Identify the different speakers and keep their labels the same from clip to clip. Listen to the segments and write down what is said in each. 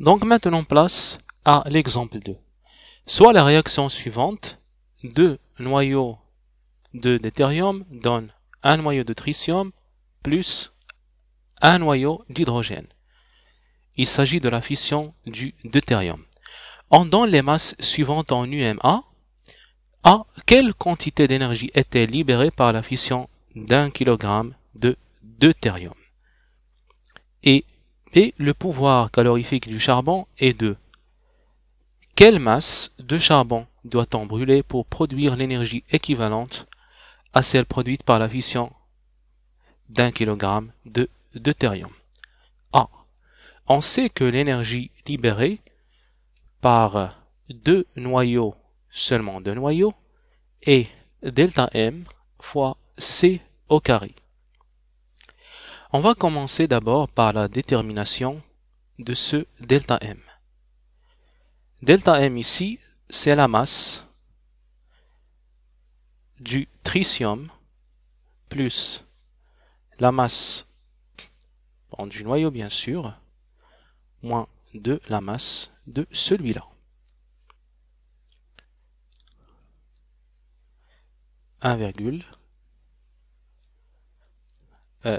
Speaker 1: Donc maintenant place à l'exemple 2. Soit la réaction suivante, deux noyaux de deutérium donnent un noyau de tritium plus un noyau d'hydrogène. Il s'agit de la fission du deutérium. On donne les masses suivantes en UMA. A. Quelle quantité d'énergie était libérée par la fission d'un kilogramme de deutérium Et et le pouvoir calorifique du charbon est de Quelle masse de charbon doit-on brûler pour produire l'énergie équivalente à celle produite par la fission d'un kilogramme de deutérium A. On sait que l'énergie libérée par deux noyaux, seulement deux noyaux, est delta M fois C au carré. On va commencer d'abord par la détermination de ce delta M. Delta M ici, c'est la masse du tritium plus la masse du noyau bien sûr, moins de la masse de celui-là. virgule euh,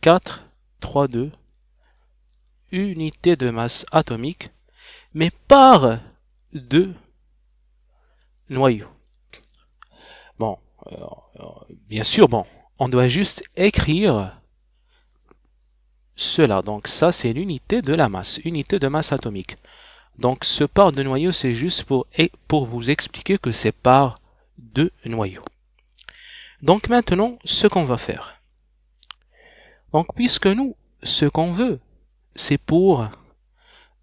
Speaker 1: 4, 3, 2 unité de masse atomique, mais par deux noyaux. Bon, euh, euh, bien sûr, bon, on doit juste écrire cela. Donc ça, c'est l'unité de la masse, unité de masse atomique. Donc ce par de noyaux, c'est juste pour, pour vous expliquer que c'est par deux noyaux. Donc maintenant, ce qu'on va faire, donc, puisque nous, ce qu'on veut, c'est pour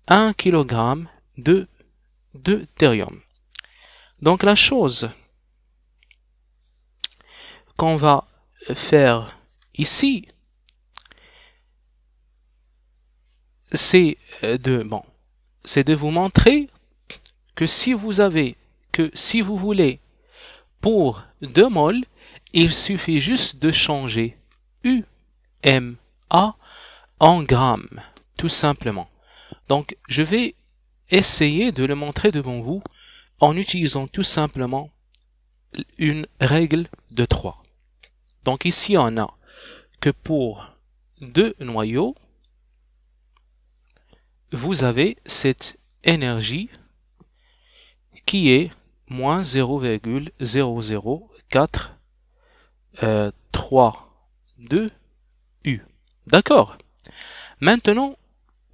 Speaker 1: 1 kg de deutérium. Donc, la chose qu'on va faire ici, c'est euh, de, bon, c'est de vous montrer que si vous avez, que si vous voulez, pour 2 mol, il suffit juste de changer U MA en grammes, tout simplement. Donc, je vais essayer de le montrer devant vous en utilisant tout simplement une règle de 3. Donc ici, on a que pour deux noyaux, vous avez cette énergie qui est moins 0,00432 D'accord Maintenant,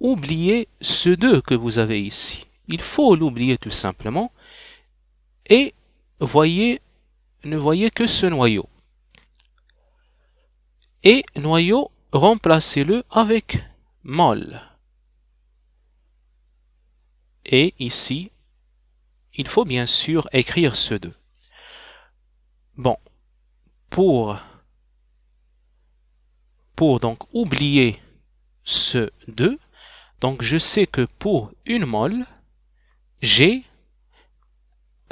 Speaker 1: oubliez ce 2 que vous avez ici. Il faut l'oublier tout simplement. Et voyez, ne voyez que ce noyau. Et noyau, remplacez-le avec mol. Et ici, il faut bien sûr écrire ce 2. Bon, pour pour donc oublier ce 2, donc je sais que pour une mole, j'ai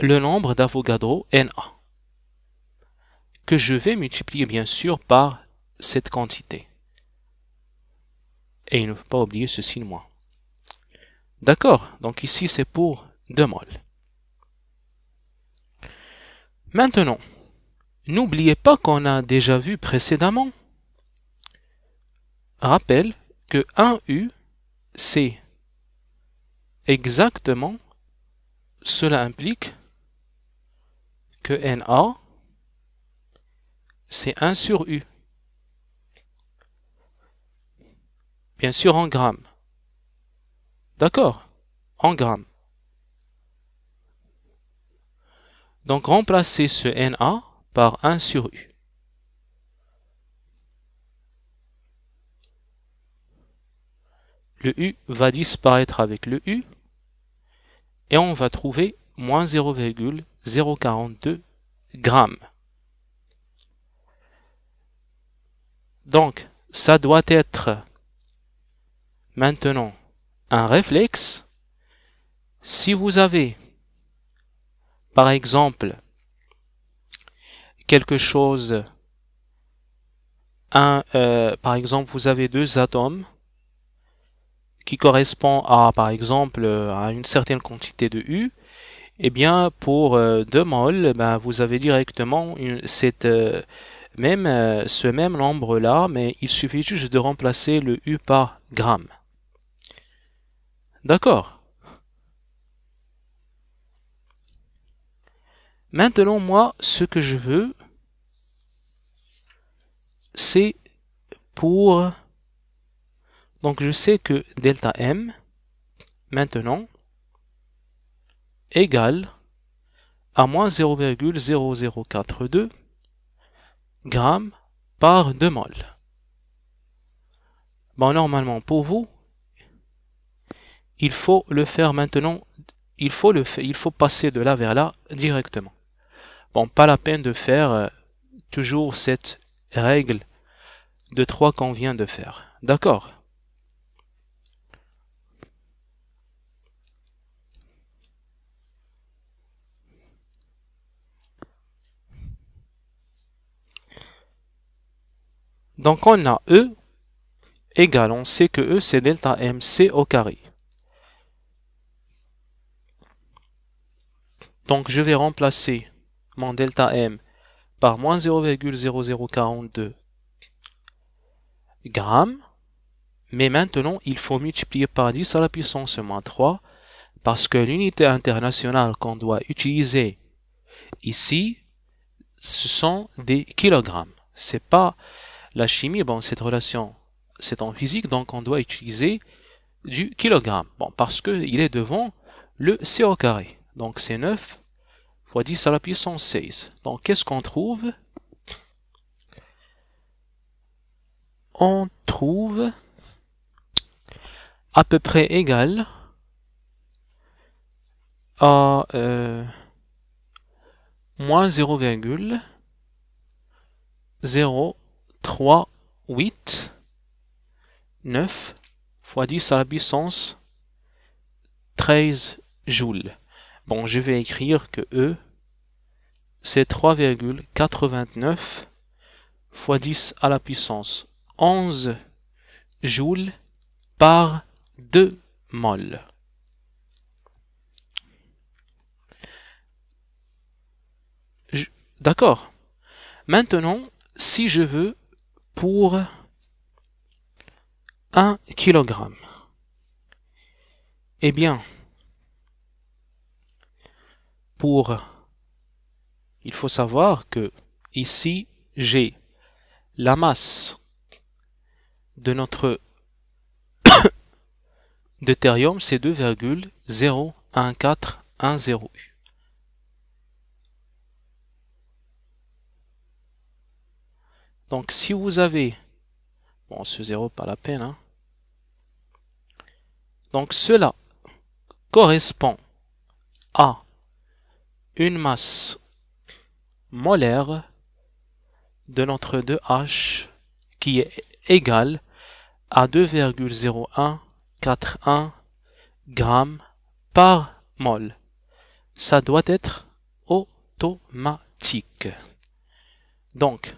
Speaker 1: le nombre d'avogadro Na, que je vais multiplier bien sûr par cette quantité. Et il ne faut pas oublier ce signe moins. D'accord, donc ici c'est pour 2 mol. Maintenant, n'oubliez pas qu'on a déjà vu précédemment rappelle que 1U, c'est exactement, cela implique que NA, c'est 1 sur U. Bien sûr en grammes. D'accord En grammes. Donc remplacer ce NA par 1 sur U. le U va disparaître avec le U, et on va trouver moins 0,042 grammes. Donc, ça doit être maintenant un réflexe. Si vous avez, par exemple, quelque chose, un, euh, par exemple, vous avez deux atomes, qui correspond à, par exemple, à une certaine quantité de U, eh bien, pour 2 euh, mol, eh ben, vous avez directement cette, euh, même, euh, ce même nombre-là, mais il suffit juste de remplacer le U par gramme. D'accord Maintenant, moi, ce que je veux, c'est pour donc je sais que delta M, maintenant, égale à moins 0,0042 g par 2 mol. Bon, normalement, pour vous, il faut le faire maintenant, il faut, le il faut passer de là vers là directement. Bon, pas la peine de faire euh, toujours cette règle de 3 qu'on vient de faire. D'accord Donc on a E égale, on sait que E c'est delta MC au carré. Donc je vais remplacer mon delta M par moins 0,0042 grammes. Mais maintenant, il faut multiplier par 10 à la puissance moins 3 parce que l'unité internationale qu'on doit utiliser ici, ce sont des kilogrammes. C'est pas la chimie, bon, cette relation, c'est en physique, donc on doit utiliser du kilogramme. Bon, parce qu'il est devant le co carré. Donc c'est 9 fois 10 à la puissance 16. Donc qu'est-ce qu'on trouve On trouve à peu près égal à euh, moins 0,0 3, 8, 9 fois 10 à la puissance 13 joules. Bon, je vais écrire que E, c'est 3,89 fois 10 à la puissance 11 joules par 2 mol. D'accord. Maintenant, si je veux pour 1 kg. Eh bien, pour, il faut savoir que ici, j'ai la masse de notre deutérium, c'est 2,01410. Donc si vous avez... Bon, ce zéro, pas la peine. Hein. Donc cela correspond à une masse molaire de notre 2H qui est égale à 2,0141 g par mol. Ça doit être automatique. Donc,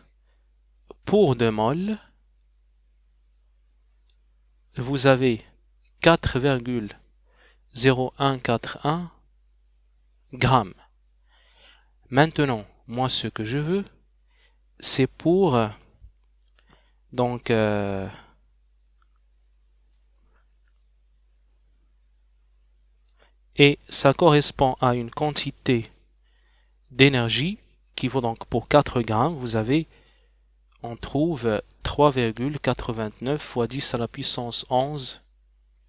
Speaker 1: pour 2 mol vous avez 4,0141 grammes. Maintenant, moi, ce que je veux, c'est pour euh, donc euh, et ça correspond à une quantité d'énergie qui vaut donc pour 4 grammes, vous avez on trouve 3,89 fois 10 à la puissance 11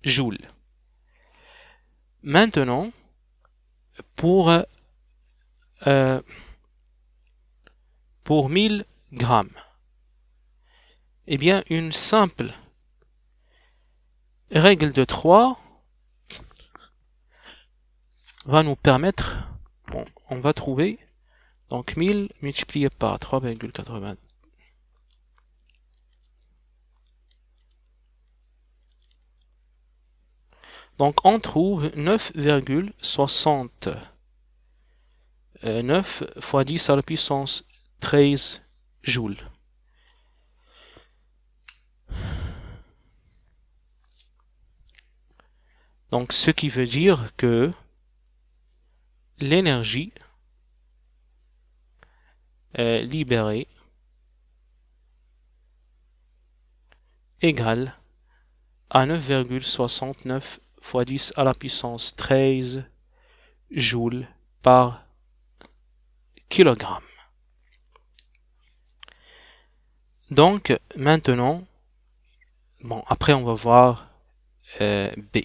Speaker 1: joules. Maintenant, pour, euh, pour 1000 grammes, eh bien, une simple règle de 3 va nous permettre, on va trouver, donc 1000 multiplié par 3,89 Donc on trouve 9,60. 9 euh, fois 10 à la puissance 13 joules. Donc ce qui veut dire que l'énergie libérée égale à 9,69 fois 10 à la puissance 13 joules par kilogramme. Donc maintenant, bon après on va voir euh, B.